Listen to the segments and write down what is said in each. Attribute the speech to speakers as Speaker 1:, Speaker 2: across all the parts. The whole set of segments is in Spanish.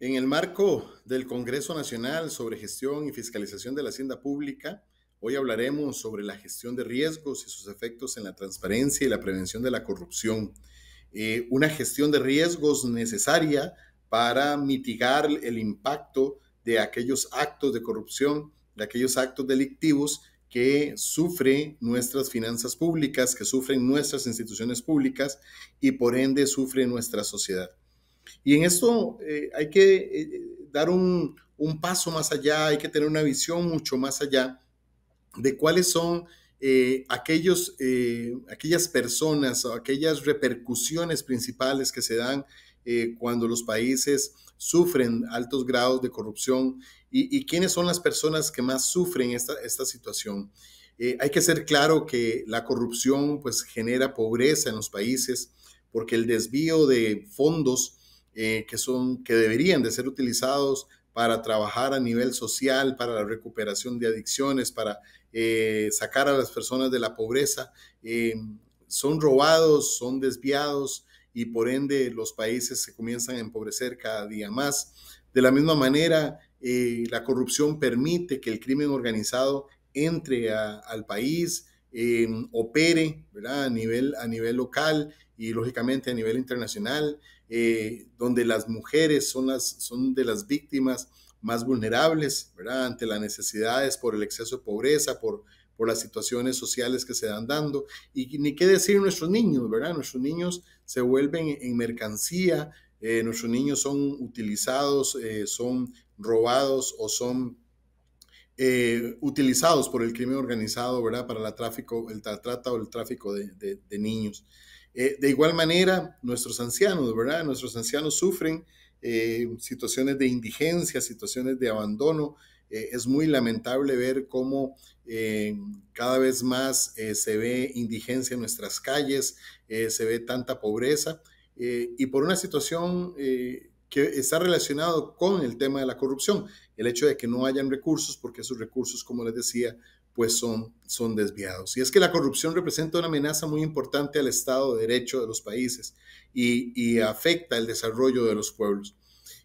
Speaker 1: En el marco del Congreso Nacional sobre Gestión y Fiscalización de la Hacienda Pública, hoy hablaremos sobre la gestión de riesgos y sus efectos en la transparencia y la prevención de la corrupción. Eh, una gestión de riesgos necesaria para mitigar el impacto de aquellos actos de corrupción, de aquellos actos delictivos que sufren nuestras finanzas públicas, que sufren nuestras instituciones públicas y por ende sufren nuestra sociedad. Y en esto eh, hay que eh, eh, dar un, paso más allá, hay que tener una visión mucho más allá de cuáles son aquellos, aquellas personas o aquellas repercusiones principales que se dan cuando los países sufren altos grados de corrupción y, quiénes son las personas que más sufren esta, situación. hay que ser claro que la corrupción pues genera pobreza en los países porque el desvío de fondos eh, que, son, que deberían de ser utilizados para trabajar a nivel social, para la recuperación de adicciones, para eh, sacar a las personas de la pobreza, eh, son robados, son desviados y por ende los países se comienzan a empobrecer cada día más. De la misma manera, la corrupción permite que el crimen organizado entre al país, opere A, nivel, a nivel local y lógicamente a nivel internacional. Eh, donde las mujeres son, las, son de las víctimas más vulnerables, Ante las necesidades por el exceso de pobreza, por, las situaciones sociales que se dan dando. Y ni qué decir nuestros niños, ¿verdad? Nuestros niños se vuelven en mercancía, eh, nuestros niños son utilizados, eh, son robados o son utilizados por el crimen organizado, ¿verdad? Para la tráfico, el trata o el tráfico de niños. Eh, de igual manera, nuestros ancianos, ¿verdad? Nuestros ancianos sufren eh, situaciones de indigencia, situaciones de abandono. Eh, es muy lamentable ver cómo cada vez más se ve indigencia en nuestras calles, se ve tanta pobreza y por una situación que está relacionado con el tema de la corrupción, el hecho de que no hayan recursos, porque esos recursos, como les decía, pues son, son desviados. Y es que la corrupción representa una amenaza muy importante al Estado de Derecho de los países y, afecta el desarrollo de los pueblos.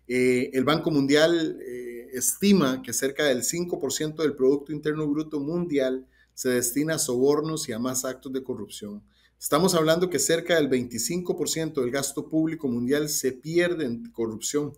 Speaker 1: Eh, el Banco Mundial eh, estima que cerca del 5% del Producto Interno Bruto Mundial se destina a sobornos y a más actos de corrupción. Estamos hablando que cerca del 25% del gasto público mundial se pierde en corrupción.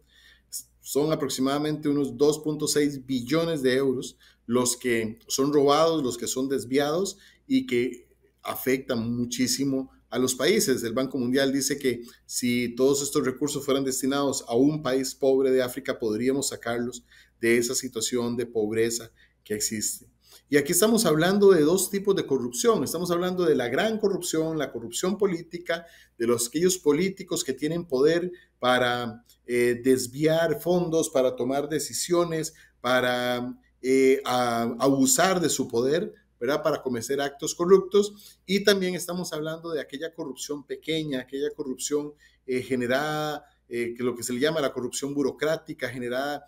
Speaker 1: Son aproximadamente unos 2.6 billones de euros, los que son robados, los que son desviados y que afectan muchísimo a los países. El Banco Mundial dice que si todos estos recursos fueran destinados a un país pobre de África, podríamos sacarlos de esa situación de pobreza que existe. Y aquí estamos hablando de dos tipos de corrupción. Estamos hablando de la gran corrupción, la corrupción política, de los aquellos políticos que tienen poder para eh, desviar fondos, para tomar decisiones, para eh, a, abusar de su poder, ¿verdad? Para cometer actos corruptos. Y también estamos hablando de aquella corrupción pequeña, aquella corrupción eh, generada, eh, que lo que se le llama la corrupción burocrática, generada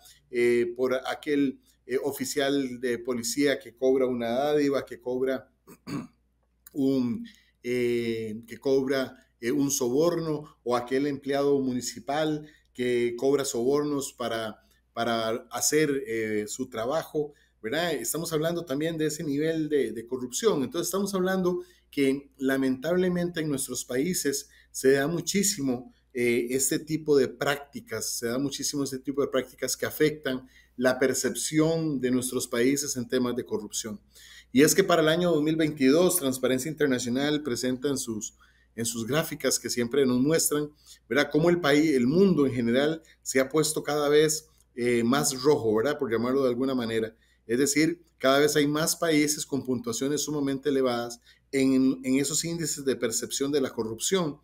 Speaker 1: por aquel oficial de policía que cobra una dádiva, que cobra un, que cobra, un soborno, o aquel empleado municipal que cobra sobornos para para hacer eh, su trabajo, ¿verdad? Estamos hablando también de ese nivel de, corrupción. Entonces estamos hablando que lamentablemente en nuestros países se da muchísimo eh, este tipo de prácticas, se da muchísimo este tipo de prácticas que afectan la percepción de nuestros países en temas de corrupción. Y es que para el año 2022 Transparencia Internacional presenta en sus, en sus gráficas que siempre nos muestran, ¿verdad? Cómo el país, el mundo en general, se ha puesto cada vez eh, más rojo, ¿verdad? Por llamarlo de alguna manera. Es decir, cada vez hay más países con puntuaciones sumamente elevadas en, esos índices de percepción de la corrupción,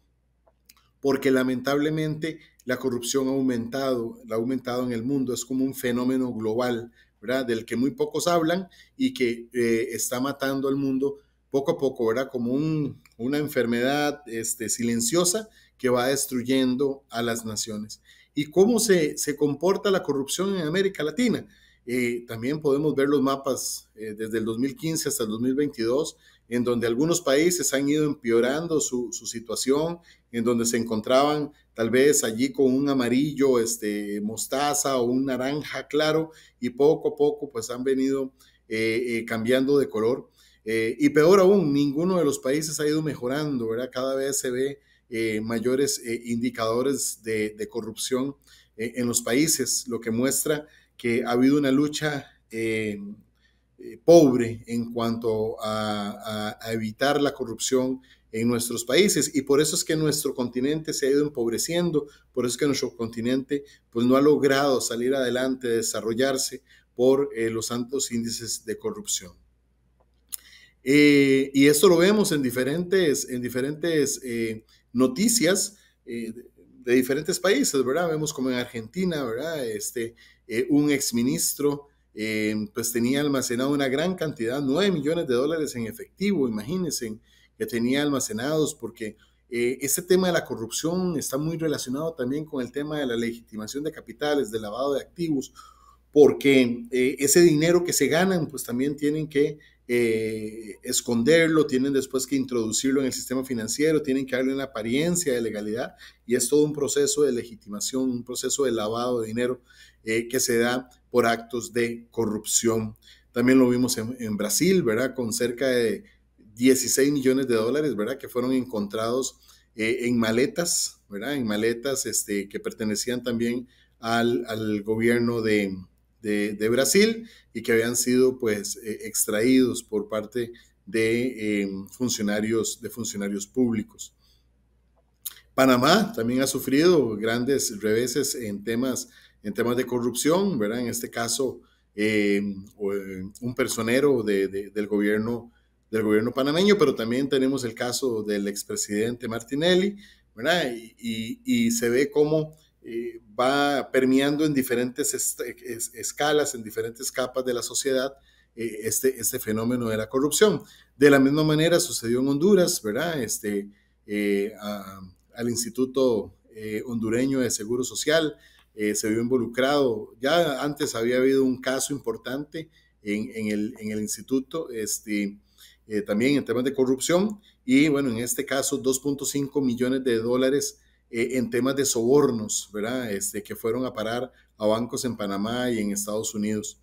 Speaker 1: porque lamentablemente la corrupción ha aumentado, ha aumentado en el mundo, es como un fenómeno global, ¿verdad? Del que muy pocos hablan y que eh, está matando al mundo poco a poco, ¿verdad? Como una enfermedad este, silenciosa que va destruyendo a las naciones y cómo se, comporta la corrupción en América Latina. Eh, también podemos ver los mapas eh, desde el 2015 hasta el 2022, en donde algunos países han ido empeorando su, situación, en donde se encontraban tal vez allí con un amarillo, este, mostaza o un naranja claro, y poco a poco pues han venido eh, cambiando de color. y peor aún, ninguno de los países ha ido mejorando, ¿verdad? Cada vez se ve eh, mayores eh, indicadores de, corrupción eh, en los países, lo que muestra que ha habido una lucha pobre en cuanto a, evitar la corrupción en nuestros países y por eso es que nuestro continente se ha ido empobreciendo, por eso es que nuestro continente pues no ha logrado salir adelante, desarrollarse por los altos índices de corrupción. y esto lo vemos en diferentes, en diferentes noticias eh, de diferentes países, ¿verdad? Vemos como en Argentina, ¿verdad? Este, eh, un exministro eh, pues tenía almacenado una gran cantidad, 9 millones de dólares en efectivo, imagínense, que tenía almacenados porque... ese tema de la corrupción está muy relacionado también con el tema de la legitimación de capitales, del lavado de activos, porque ese dinero que se ganan, pues también tienen que eh, esconderlo, tienen después que introducirlo en el sistema financiero, tienen que darle una apariencia de legalidad y es todo un proceso de legitimación, un proceso de lavado de dinero eh, que se da por actos de corrupción. También lo vimos en, Brasil, ¿verdad? Con cerca de 16 millones de dólares, ¿verdad? Que fueron encontrados eh, en maletas, ¿verdad? En maletas este, que pertenecían también al gobierno de, de, Brasil y que habían sido pues eh, extraídos por parte de, eh, funcionarios, de funcionarios públicos. Panamá también ha sufrido grandes reveses en temas, en temas de corrupción, ¿verdad? En este caso, eh, un personero del, gobierno, del gobierno panameño, pero también tenemos el caso del expresidente Martinelli, Y, y se ve cómo eh, va permeando en diferentes escalas, en diferentes capas de la sociedad, eh, este, este fenómeno de la corrupción. De la misma manera sucedió en Honduras, ¿verdad? Este, eh, al Instituto Hondureño de Seguro Social se vio involucrado, ya antes había habido un caso importante en, el, instituto, este, también en temas de corrupción, y bueno, en este caso 2.5 millones de dólares eh, en temas de sobornos, ¿verdad? Este, que fueron a parar a bancos en Panamá y en Estados Unidos.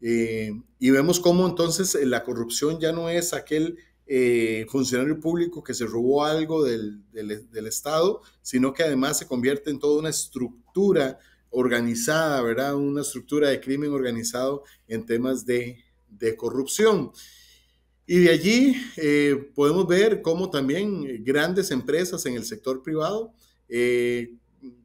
Speaker 1: Eh, y vemos cómo entonces eh, la corrupción ya no es aquel funcionario público que se robó algo del, Estado, sino que además se convierte en toda una estructura organizada, ¿verdad? Una estructura de crimen organizado en temas de, corrupción. Y de allí podemos ver cómo también grandes empresas en el sector privado eh,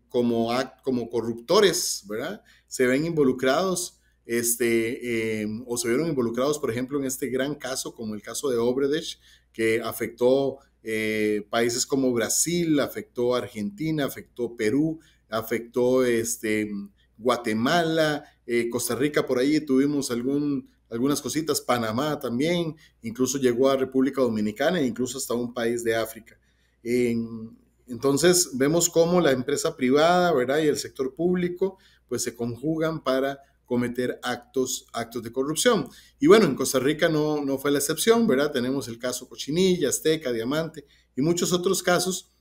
Speaker 1: como, como corruptores, ¿verdad? Se ven involucrados este, eh, o se vieron involucrados, por ejemplo, en este gran caso, como el caso de Obredech que afectó eh, países como Brasil, afectó Argentina, afectó Perú, afectó este, Guatemala, Costa Rica, por ahí tuvimos algunas cositas, Panamá también, incluso llegó a República Dominicana e incluso hasta un país de África. En, entonces vemos cómo la empresa privada, ¿verdad? Y el sector público, pues se conjugan para cometer actos, actos de corrupción. Y bueno, en Costa Rica no, fue la excepción, ¿verdad? Tenemos el caso Cochinilla, Azteca, Diamante y muchos otros casos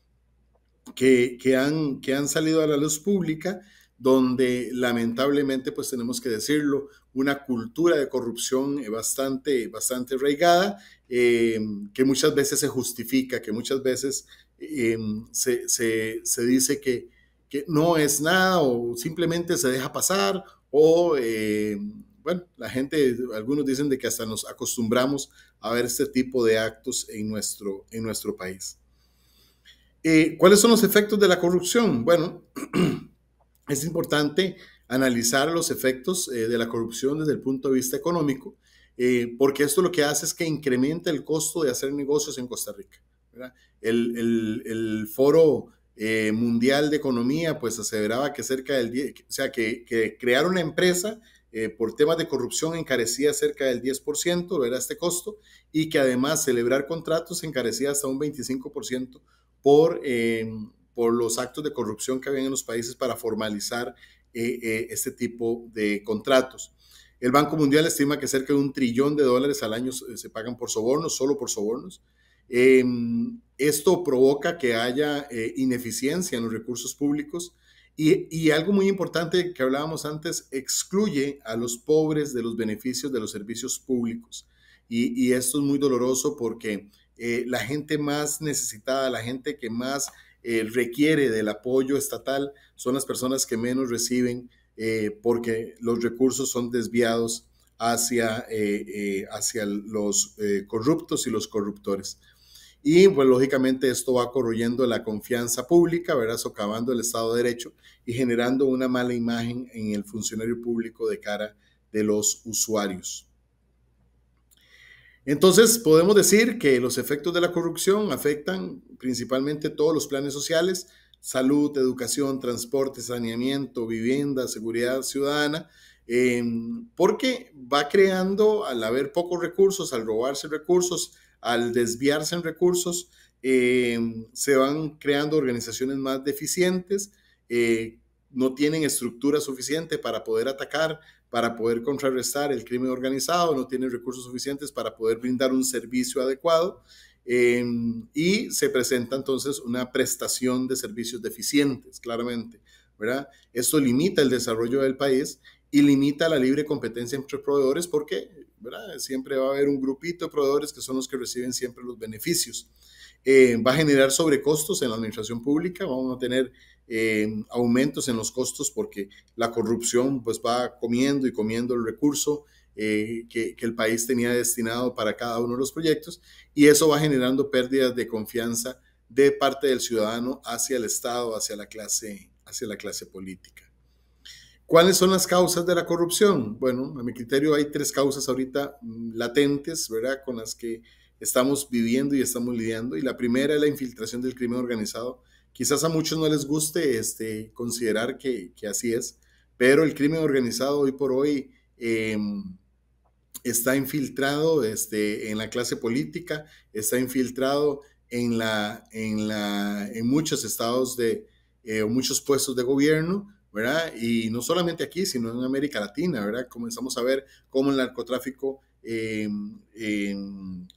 Speaker 1: que, han, que han salido a la luz pública, donde lamentablemente, pues tenemos que decirlo, una cultura de corrupción bastante, bastante arraigada, eh, que muchas veces se justifica, que muchas veces Em, se, dice que, no es nada o simplemente se deja pasar o, eh, bueno, la gente, algunos dicen de que hasta nos acostumbramos a ver este tipo de actos en nuestro, en nuestro país. Eh, ¿Cuáles son los efectos de la corrupción? Bueno, es importante analizar los efectos eh, de la corrupción desde el punto de vista económico, porque esto lo que hace es que incrementa el costo de hacer negocios en Costa Rica. El, foro eh, mundial de economía pues aseveraba que cerca del 10, o sea, que, crear una empresa eh, por temas de corrupción encarecía cerca del 10%, era este costo, y que además celebrar contratos encarecía hasta un 25% por, eh, por los actos de corrupción que habían en los países para formalizar eh, este tipo de contratos. El Banco Mundial estima que cerca de un trillón de dólares al año se pagan por sobornos, solo por sobornos. Em, esto provoca que haya eh, ineficiencia en los recursos públicos y, algo muy importante que hablábamos antes, excluye a los pobres de los beneficios de los servicios públicos. Y, esto es muy doloroso porque eh, la gente más necesitada, la gente que más eh, requiere del apoyo estatal, son las personas que menos reciben porque los recursos son desviados hacia, hacia los corruptos y los corruptores y pues lógicamente esto va corroyendo la confianza pública, ¿verdad? socavando el Estado de Derecho y generando una mala imagen en el funcionario público de cara de los usuarios. Entonces, podemos decir que los efectos de la corrupción afectan principalmente todos los planes sociales, salud, educación, transporte, saneamiento, vivienda, seguridad ciudadana, eh, porque va creando, al haber pocos recursos, al robarse recursos, al desviarse en recursos, eh, se van creando organizaciones más deficientes, eh, no tienen estructura suficiente para poder atacar, para poder contrarrestar el crimen organizado, no tienen recursos suficientes para poder brindar un servicio adecuado eh, y se presenta entonces una prestación de servicios deficientes, claramente. ¿verdad? Esto limita el desarrollo del país y limita la libre competencia entre proveedores porque siempre va a haber un grupito de proveedores que son los que reciben siempre los beneficios. Eh, va a generar sobrecostos en la administración pública, vamos a tener eh, aumentos en los costos porque la corrupción pues va comiendo y comiendo el recurso eh, que, que, el país tenía destinado para cada uno de los proyectos y eso va generando pérdidas de confianza de parte del ciudadano hacia el Estado, hacia la clase, hacia la clase política. ¿Cuáles son las causas de la corrupción? Bueno, a mi criterio hay tres causas ahorita mm, latentes, ¿verdad? Con las que estamos viviendo y estamos lidiando. Y la primera es la infiltración del crimen organizado. Quizás a muchos no les guste este, considerar que, así es, pero el crimen organizado hoy por hoy em, está infiltrado este, en la clase política, está infiltrado en, la, en, la, en muchos estados de, eh, muchos puestos de gobierno, ¿verdad? Y no solamente aquí, sino en América Latina, ¿verdad? Comenzamos a ver cómo el narcotráfico eh, em,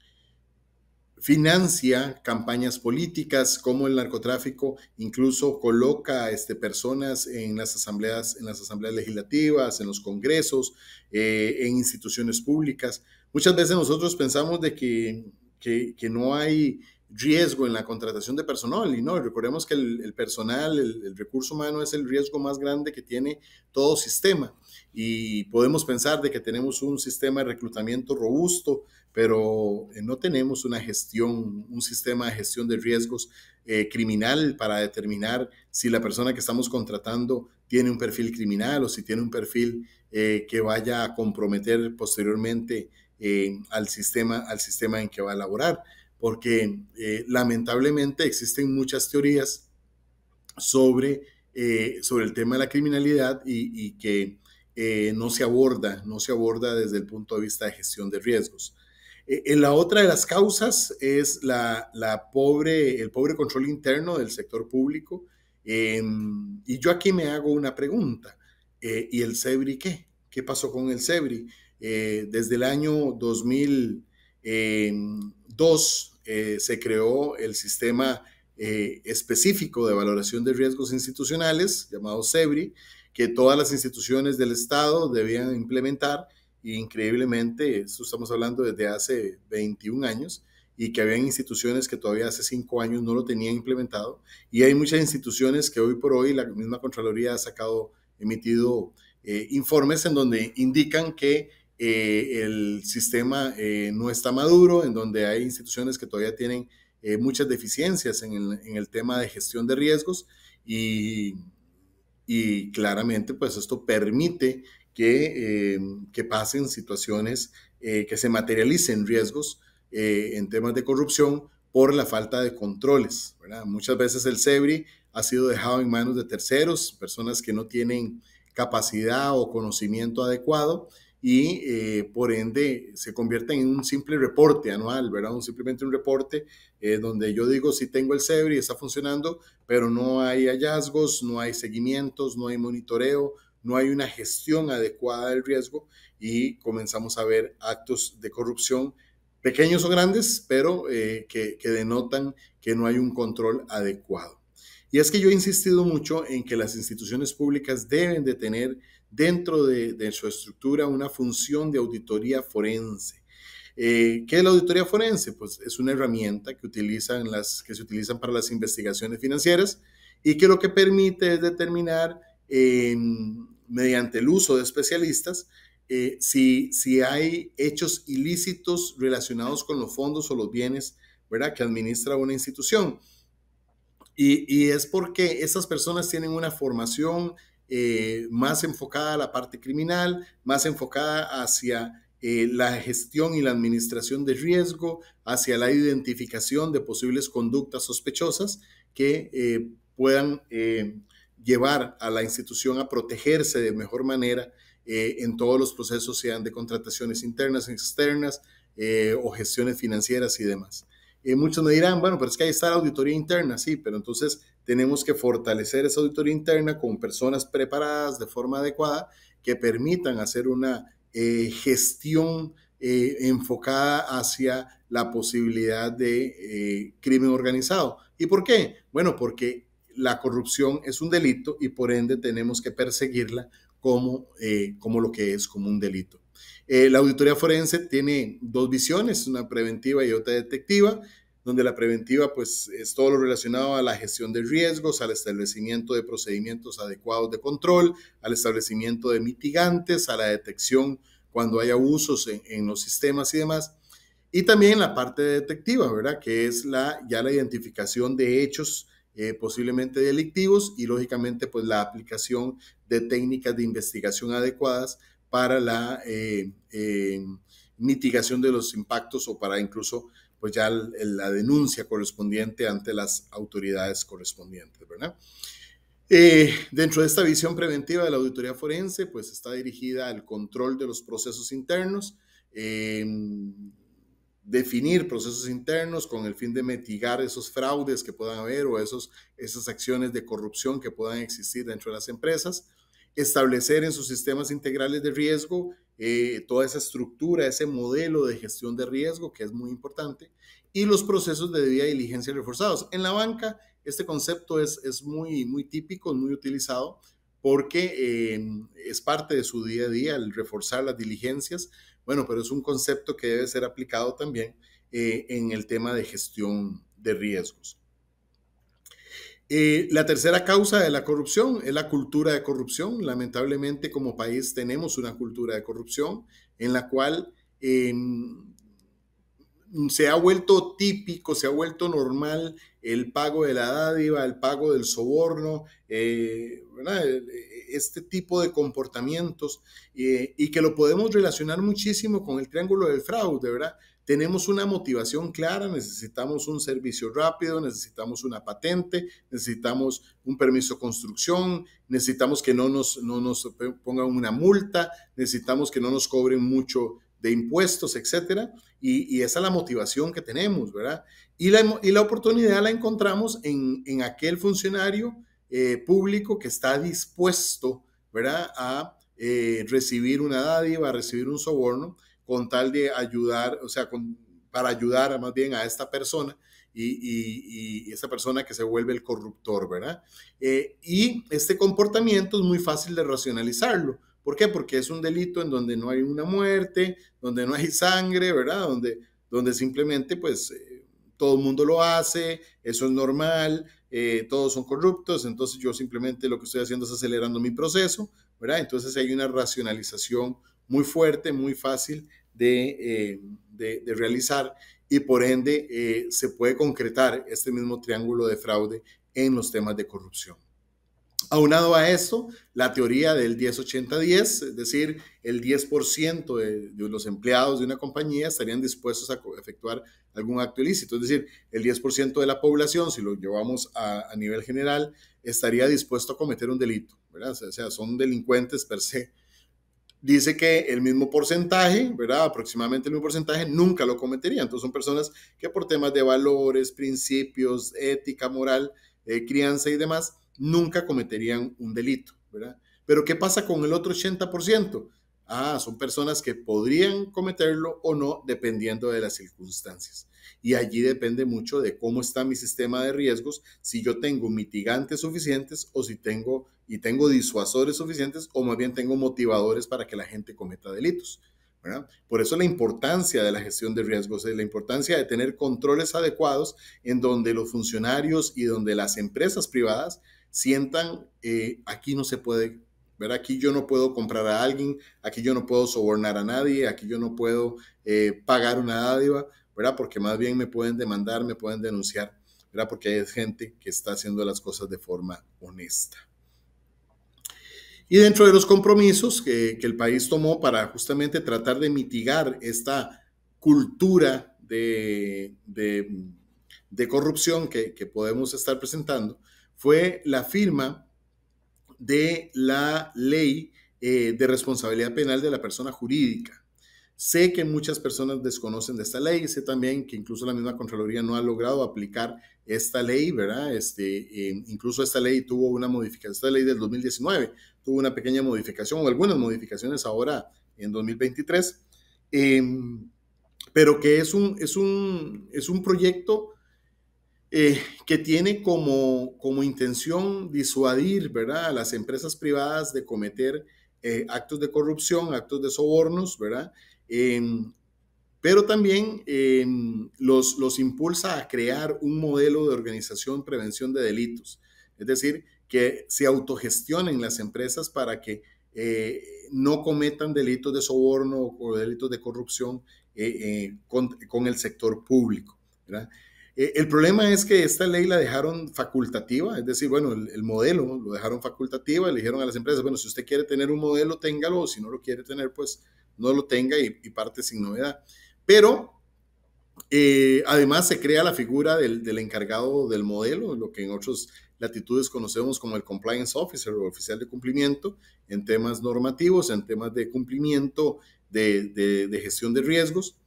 Speaker 1: financia campañas políticas, cómo el narcotráfico incluso coloca este, personas en las, asambleas, en las asambleas legislativas, en los congresos, eh, en instituciones públicas. Muchas veces nosotros pensamos de que, que, que no hay riesgo en la contratación de personal. Y no, recordemos que el, personal, el, recurso humano es el riesgo más grande que tiene todo sistema. Y podemos pensar de que tenemos un sistema de reclutamiento robusto, pero eh, no tenemos una gestión, un sistema de gestión de riesgos eh, criminal para determinar si la persona que estamos contratando tiene un perfil criminal o si tiene un perfil eh, que vaya a comprometer posteriormente al, sistema, al sistema en que va a laborar porque eh, lamentablemente existen muchas teorías sobre, eh, sobre el tema de la criminalidad y, que eh, no se aborda, no se aborda desde el punto de vista de gestión de riesgos. la otra de las causas es la, pobre, el pobre control interno del sector público. y yo aquí me hago una pregunta. ¿Y el SEBRI qué? ¿Qué pasó con el SEBRI? desde el año 2002 eh, se creó el sistema eh, específico de valoración de riesgos institucionales, llamado CEBRI, que todas las instituciones del Estado debían implementar. E increíblemente, esto estamos hablando desde hace 21 años, y que habían instituciones que todavía hace 5 años no lo tenían implementado. Y hay muchas instituciones que hoy por hoy la misma Contraloría ha sacado, emitido eh, informes en donde indican que eh, el sistema eh, no está maduro, en donde hay instituciones que todavía tienen eh, muchas deficiencias en el, tema de gestión de riesgos y, claramente pues esto permite que, que pasen situaciones que se materialicen riesgos en temas de corrupción por la falta de controles. Muchas veces el CEBRI ha sido dejado en manos de terceros, personas que no tienen capacidad o conocimiento adecuado y eh, por ende se convierte en un simple reporte anual, ¿verdad? simplemente un reporte eh, donde yo digo si tengo el e y está funcionando, pero no hay hallazgos, no hay seguimientos, no hay monitoreo, no hay una gestión adecuada del riesgo y comenzamos a ver actos de corrupción pequeños o grandes, pero eh, que, que denotan que no hay un control adecuado. Y es que yo he insistido mucho en que las instituciones públicas deben de tener dentro de, su estructura una función de auditoría forense. Eh, ¿Qué es la auditoría forense? Pues es una herramienta que, utilizan las, que se utilizan para las investigaciones financieras y que lo que permite es determinar em, mediante el uso de especialistas eh, si, si hay hechos ilícitos relacionados con los fondos o los bienes ¿verdad? que administra una institución. Y, y es porque esas personas tienen una formación eh, más enfocada a la parte criminal, más enfocada hacia eh, la gestión y la administración de riesgo, hacia la identificación de posibles conductas sospechosas que eh, puedan llevar a la institución a protegerse de mejor manera en todos los procesos, sean de contrataciones internas, externas o gestiones financieras y demás. muchos me dirán, bueno, pero es que ahí está la auditoría interna, sí, pero entonces tenemos que fortalecer esa auditoría interna con personas preparadas de forma adecuada que permitan hacer una eh, gestión eh, enfocada hacia la posibilidad de eh, crimen organizado. ¿Y por qué? Bueno, porque la corrupción es un delito y por ende tenemos que perseguirla como, como lo que es, como un delito. la auditoría forense tiene dos visiones, una preventiva y otra detectiva donde la preventiva pues es todo lo relacionado a la gestión de riesgos, al establecimiento de procedimientos adecuados de control, al establecimiento de mitigantes, a la detección cuando hay abusos en, los sistemas y demás. Y también la parte detectiva, ¿verdad? Que es la, ya la identificación de hechos eh, posiblemente delictivos y lógicamente pues la aplicación de técnicas de investigación adecuadas para la eh, eh, mitigación de los impactos o para incluso pues ya la denuncia correspondiente ante las autoridades correspondientes, ¿verdad? Eh, dentro de esta visión preventiva de la auditoría forense, pues está dirigida al control de los procesos internos, definir procesos internos con el fin de mitigar esos fraudes que puedan haber o esos, esas acciones de corrupción que puedan existir dentro de las empresas, establecer en sus sistemas integrales de riesgo eh, toda esa estructura, ese modelo de gestión de riesgo, que es muy importante, y los procesos de debida diligencia reforzados. En la banca, este concepto es, muy, muy típico, muy utilizado, porque em, es parte de su día a día el reforzar las diligencias. Bueno, pero es un concepto que debe ser aplicado también eh, en el tema de gestión de riesgos. Eh, la tercera causa de la corrupción es la cultura de corrupción. Lamentablemente como país tenemos una cultura de corrupción en la cual em, se ha vuelto típico, se ha vuelto normal el pago de la dádiva, el pago del soborno, eh, e, e, este tipo de comportamientos eh, y que lo podemos relacionar muchísimo con el triángulo del fraude, ¿verdad? tenemos una motivación clara, necesitamos un servicio rápido, necesitamos una patente, necesitamos un permiso de construcción, necesitamos que no nos, nos pongan una multa, necesitamos que no nos cobren mucho de impuestos, etcétera. Y, esa es la motivación que tenemos, ¿verdad? Y la, y la oportunidad la encontramos en, aquel funcionario eh, público que está dispuesto, ¿verdad?, a eh, recibir una dádiva, a recibir un soborno con tal de ayudar, o sea, para ayudar más bien a esta persona y, esa persona que se vuelve el corruptor, ¿verdad? Eh, y este comportamiento es muy fácil de racionalizarlo. ¿Por qué? Porque es un delito en donde no hay una muerte, donde no hay sangre, ¿verdad? Donde, simplemente pues eh, todo el mundo lo hace, eso es normal, eh, todos son corruptos, entonces yo simplemente lo que estoy haciendo es acelerando mi proceso, ¿verdad? Entonces hay una racionalización muy fuerte, muy fácil de, eh, realizar y por ende eh, se puede concretar este mismo triángulo de fraude en los temas de corrupción. Aunado a esto, la teoría del 10-80-10, es decir, el 10% de, los empleados de una compañía estarían dispuestos a efectuar algún acto ilícito, es decir, el 10% de la población, si lo llevamos a, nivel general, estaría dispuesto a cometer un delito, O sea, son delincuentes per se dice que el mismo porcentaje, ¿verdad? Aproximadamente el mismo porcentaje nunca lo cometería. Entonces son personas que por temas de valores, principios, ética, moral, eh, crianza y demás, nunca cometerían un delito, ¿verdad? Pero ¿qué pasa con el otro 80%? Ah, son personas que podrían cometerlo o no, dependiendo de las circunstancias y allí depende mucho de cómo está mi sistema de riesgos, si yo tengo mitigantes suficientes o si tengo y tengo disuasores suficientes o más bien tengo motivadores para que la gente cometa delitos. ¿verdad? Por eso la importancia de la gestión de riesgos, es la importancia de tener controles adecuados en donde los funcionarios y donde las empresas privadas sientan, eh, aquí no se puede, ¿verdad? aquí yo no puedo comprar a alguien, aquí yo no puedo sobornar a nadie, aquí yo no puedo eh, pagar una dádiva, porque más bien me pueden demandar, me pueden denunciar, ¿verdad? Porque hay gente que está haciendo las cosas de forma honesta. Y dentro de los compromisos que, el país tomó para justamente tratar de mitigar esta cultura de, corrupción que, podemos estar presentando, fue la firma de la ley eh, de responsabilidad penal de la persona jurídica, Sé que muchas personas desconocen de esta ley, sé también que incluso la misma Contraloría no ha logrado aplicar esta ley, ¿verdad? Este, eh, incluso esta ley tuvo una modificación, esta ley del 2019 tuvo una pequeña modificación o algunas modificaciones ahora en 2023, em, pero que es un, es es un proyecto eh, que tiene como, como intención disuadir, ¿verdad? A las empresas privadas de cometer eh, actos de corrupción, actos de sobornos, ¿verdad? Em, pero también em, los, los, impulsa a crear un modelo de organización prevención de delitos, es decir, que se autogestionen las empresas para que eh, no cometan delitos de soborno o delitos de corrupción eh, eh, con, el sector público. el problema es que esta ley la dejaron facultativa, es decir, bueno, el, modelo lo dejaron facultativa, le dijeron a las empresas, bueno, si usted quiere tener un modelo, téngalo, si no lo quiere tener, pues no lo tenga y, parte sin novedad. Pero eh, además se crea la figura del, encargado del modelo, lo que en otras latitudes conocemos como el compliance officer o oficial de cumplimiento en temas normativos, en temas de cumplimiento, de, gestión de riesgos.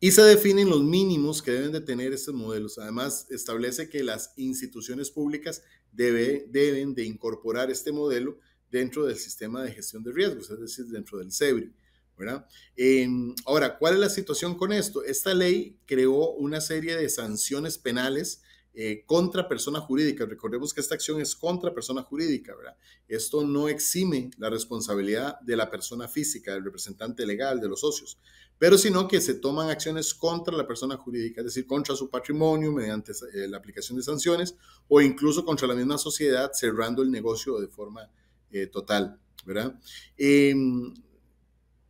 Speaker 1: Y se definen los mínimos que deben de tener estos modelos. Además, establece que las instituciones públicas deben de incorporar este modelo dentro del sistema de gestión de riesgos, es decir, dentro del SEBRI, ¿verdad? Em, ahora, ¿cuál es la situación con esto? Esta ley creó una serie de sanciones penales eh, contra persona jurídica. Recordemos que esta acción es contra persona jurídica, ¿verdad? Esto no exime la responsabilidad de la persona física, del representante legal, de los socios, pero sino que se toman acciones contra la persona jurídica, es decir, contra su patrimonio mediante eh, la aplicación de sanciones o incluso contra la misma sociedad cerrando el negocio de forma eh, total, ¿verdad? Em,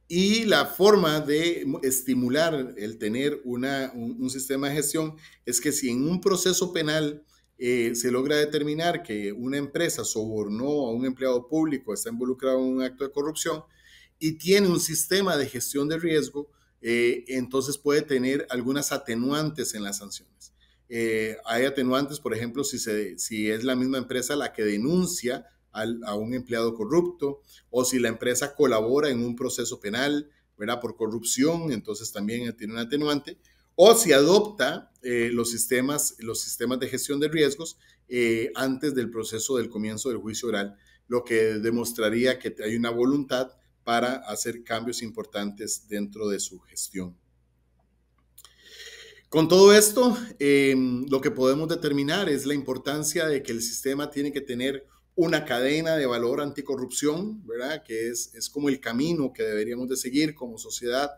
Speaker 1: y la forma de estimular el tener un, sistema de gestión es que si en un proceso penal eh, se logra determinar que una empresa sobornó a un empleado público, está involucrado en un acto de corrupción y tiene un sistema de gestión de riesgo, eh, entonces puede tener algunas atenuantes en las sanciones. hay atenuantes, por ejemplo, si, se, si es la misma empresa la que denuncia a un empleado corrupto o si la empresa colabora en un proceso penal, ¿verdad? Por corrupción, entonces también tiene un atenuante. O si adopta eh, los, sistemas, los sistemas de gestión de riesgos eh, antes del proceso del comienzo del juicio oral, lo que demostraría que hay una voluntad para hacer cambios importantes dentro de su gestión. Con todo esto, eh, lo que podemos determinar es la importancia de que el sistema tiene que tener una cadena de valor anticorrupción, ¿verdad? Que es, es como el camino que deberíamos de seguir como sociedad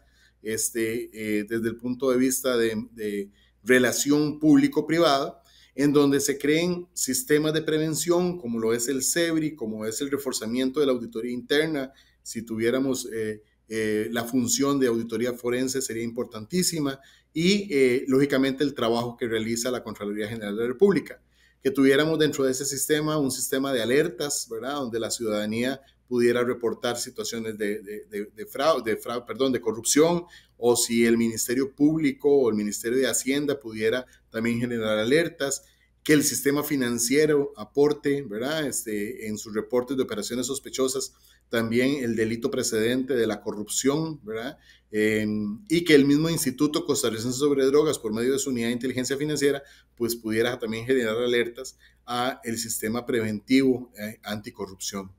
Speaker 1: este, eh, desde el punto de vista de, relación público-privada, en donde se creen sistemas de prevención como lo es el CEBRI, como es el reforzamiento de la auditoría interna. Si tuviéramos eh, eh, la función de auditoría forense sería importantísima y lógicamente el trabajo que realiza la Contraloría General de la República que tuviéramos dentro de ese sistema un sistema de alertas, ¿verdad? Donde la ciudadanía pudiera reportar situaciones de, de, de, de perdón, de corrupción, o si el Ministerio Público o el Ministerio de Hacienda pudiera también generar alertas, que el sistema financiero aporte, ¿verdad? Este, en sus reportes de operaciones sospechosas también el delito precedente de la corrupción, ¿verdad? Em, y que el mismo Instituto Costarricense sobre Drogas, por medio de su unidad de inteligencia financiera, pues pudiera también generar alertas a el sistema preventivo eh, anticorrupción.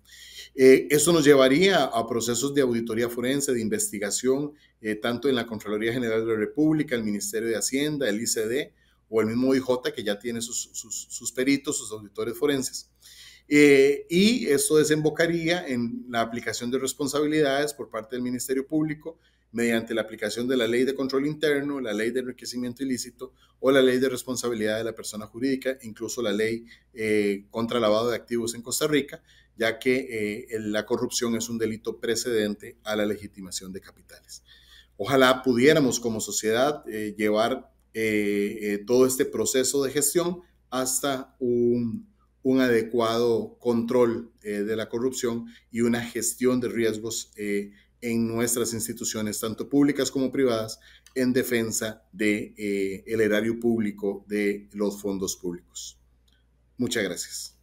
Speaker 1: Eh, eso nos llevaría a procesos de auditoría forense, de investigación, eh, tanto en la Contraloría General de la República, el Ministerio de Hacienda, el ICD o el mismo IJ, que ya tiene sus, sus peritos, sus auditores forenses. Eh, y esto desembocaría en la aplicación de responsabilidades por parte del Ministerio Público mediante la aplicación de la ley de control interno, la ley de enriquecimiento ilícito o la ley de responsabilidad de la persona jurídica, incluso la ley eh, contra lavado de activos en Costa Rica, ya que eh, la corrupción es un delito precedente a la legitimación de capitales. Ojalá pudiéramos como sociedad llevar todo este proceso de gestión hasta un un adecuado control eh, de la corrupción y una gestión de riesgos eh, en nuestras instituciones, tanto públicas como privadas, en defensa del de, eh, el erario público, de los fondos públicos. Muchas gracias.